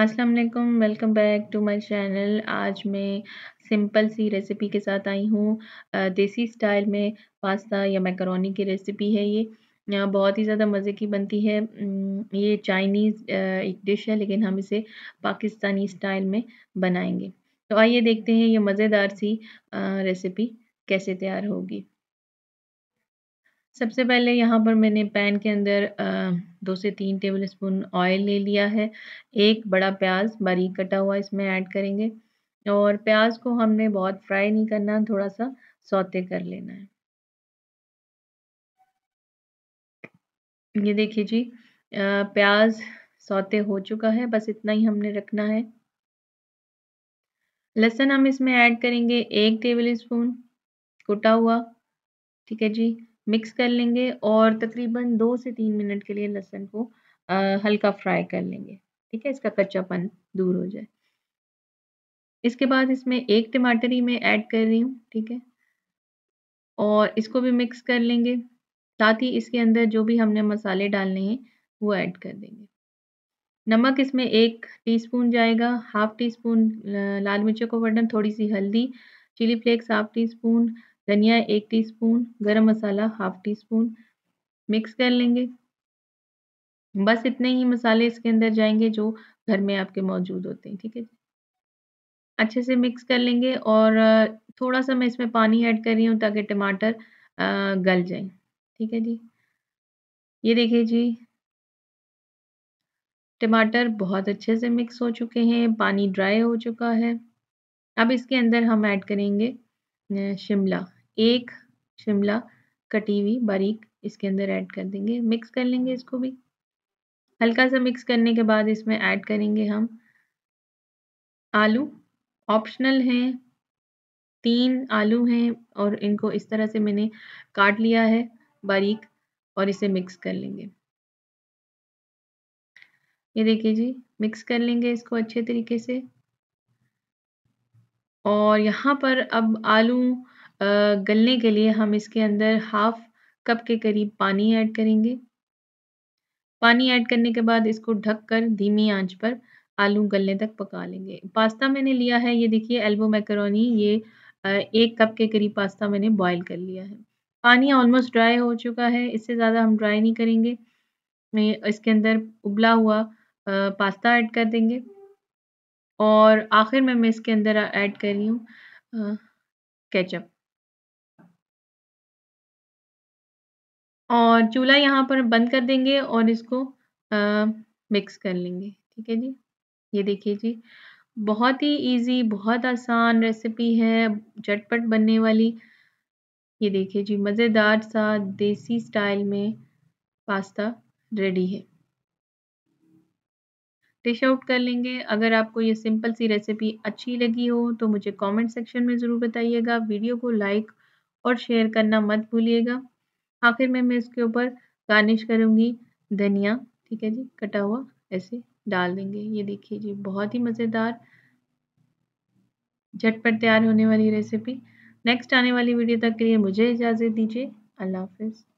अस्सलाम वालेकुम welcome back to my channel आज मैं सिंपल सी रेसिपी के साथ आई हूँ देसी स्टाइल में पास्ता या मैकरोनी की रेसिपी है ये बहुत ही ज़्यादा मज़े की बनती है ये चाइनीज़ एक डिश है लेकिन हम इसे पाकिस्तानी स्टाइल में बनाएंगे तो आइए देखते हैं ये मज़ेदार सी रेसिपी कैसे तैयार होगी सबसे पहले यहाँ पर मैंने पैन के अंदर दो से तीन टेबल स्पून ऑयल ले लिया है एक बड़ा प्याज बारीक कटा हुआ इसमें ऐड करेंगे और प्याज को हमने बहुत फ्राई नहीं करना थोड़ा सा सौते कर लेना है ये देखिए जी प्याज सौते हो चुका है बस इतना ही हमने रखना है लहसुन हम इसमें ऐड करेंगे एक टेबल स्पून कुटा हुआ ठीक है जी मिक्स कर लेंगे और तकरीबन दो से तीन मिनट के लिए लहसुन को आ, हल्का फ्राई कर लेंगे ठीक है इसका कच्चापन दूर हो जाए इसके बाद इसमें एक टमाटर ही मैं ऐड कर रही हूँ ठीक है और इसको भी मिक्स कर लेंगे साथ ही इसके अंदर जो भी हमने मसाले डालने हैं वो ऐड कर देंगे नमक इसमें एक टीस्पून जाएगा हाफ टी स्पून लाल मिर्चों का वर्डन थोड़ी सी हल्दी chili flakes half teaspoon धनिया एक teaspoon garam masala half teaspoon mix कर लेंगे बस इतने ही मसाले इसके अंदर जाएंगे जो घर में आपके मौजूद होते हैं ठीक है अच्छे से मिक्स कर लेंगे और थोड़ा सा मैं इसमें पानी ऐड कर रही हूँ ताकि टमाटर गल जाए ठीक है जी ये देखिए जी टमाटर बहुत अच्छे से मिक्स हो चुके हैं पानी ड्राई हो चुका है अब इसके अंदर हम ऐड करेंगे शिमला एक शिमला कटी हुई बारीक इसके अंदर ऐड कर देंगे मिक्स कर लेंगे इसको भी हल्का सा मिक्स करने के बाद इसमें ऐड करेंगे हम आलू ऑप्शनल हैं तीन आलू हैं और इनको इस तरह से मैंने काट लिया है बारीक और इसे मिक्स कर लेंगे ये देखिए जी मिक्स कर लेंगे इसको अच्छे तरीके से और यहाँ पर अब आलू गलने के लिए हम इसके अंदर हाफ कप के करीब पानी ऐड करेंगे पानी ऐड करने के बाद इसको ढककर धीमी आंच पर आलू गलने तक पका लेंगे पास्ता मैंने लिया है ये देखिए एल्बो मैकरोनी ये एक कप के करीब पास्ता मैंने बॉईल कर लिया है पानी ऑलमोस्ट ड्राई हो चुका है इससे ज़्यादा हम ड्राई नहीं करेंगे इसके अंदर उबला हुआ पास्ता ऐड कर देंगे और आखिर में मैं इसके अंदर ऐड कर रही हूँ केचप और चूल्हा यहाँ पर बंद कर देंगे और इसको आ, मिक्स कर लेंगे ठीक है जी ये देखिए जी बहुत ही इजी बहुत आसान रेसिपी है झटपट बनने वाली ये देखिए जी मज़ेदार सा देसी स्टाइल में पास्ता रेडी है डिश आउट कर लेंगे अगर आपको ये सिंपल सी रेसिपी अच्छी लगी हो तो मुझे कमेंट सेक्शन में ज़रूर बताइएगा वीडियो को लाइक और शेयर करना मत भूलिएगा आखिर हाँ, में मैं इसके ऊपर गार्निश करूँगी धनिया ठीक है जी कटा हुआ ऐसे डाल देंगे ये देखिए जी बहुत ही मज़ेदार झटपट तैयार होने वाली रेसिपी नेक्स्ट आने वाली वीडियो तक के लिए मुझे इजाज़त दीजिए अल्लाह हाफिज़